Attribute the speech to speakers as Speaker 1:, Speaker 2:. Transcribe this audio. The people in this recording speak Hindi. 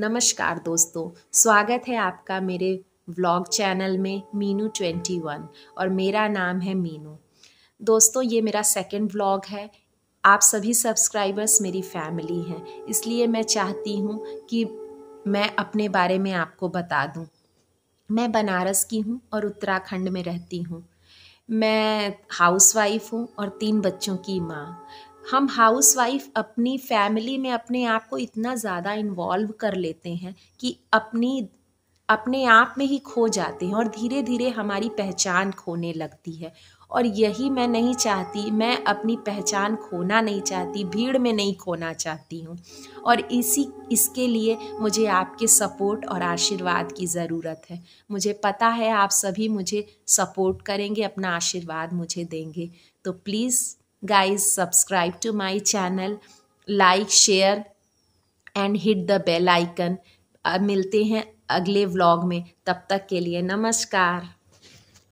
Speaker 1: नमस्कार दोस्तों स्वागत है आपका मेरे व्लॉग चैनल में मीनू ट्वेंटी वन और मेरा नाम है मीनू दोस्तों ये मेरा सेकंड व्लॉग है आप सभी सब्सक्राइबर्स मेरी फैमिली हैं इसलिए मैं चाहती हूँ कि मैं अपने बारे में आपको बता दूँ मैं बनारस की हूँ और उत्तराखंड में रहती हूँ मैं हाउसवाइफ हूँ और तीन बच्चों की माँ हम हाउसवाइफ अपनी फैमिली में अपने आप को इतना ज़्यादा इन्वॉल्व कर लेते हैं कि अपनी अपने आप में ही खो जाते हैं और धीरे धीरे हमारी पहचान खोने लगती है और यही मैं नहीं चाहती मैं अपनी पहचान खोना नहीं चाहती भीड़ में नहीं खोना चाहती हूँ और इसी इसके लिए मुझे आपके सपोर्ट और आशीर्वाद की ज़रूरत है मुझे पता है आप सभी मुझे सपोर्ट करेंगे अपना आशीर्वाद मुझे देंगे तो please guys subscribe to my channel like share and hit the bell icon मिलते हैं अगले व्लॉग में तब तक के लिए नमस्कार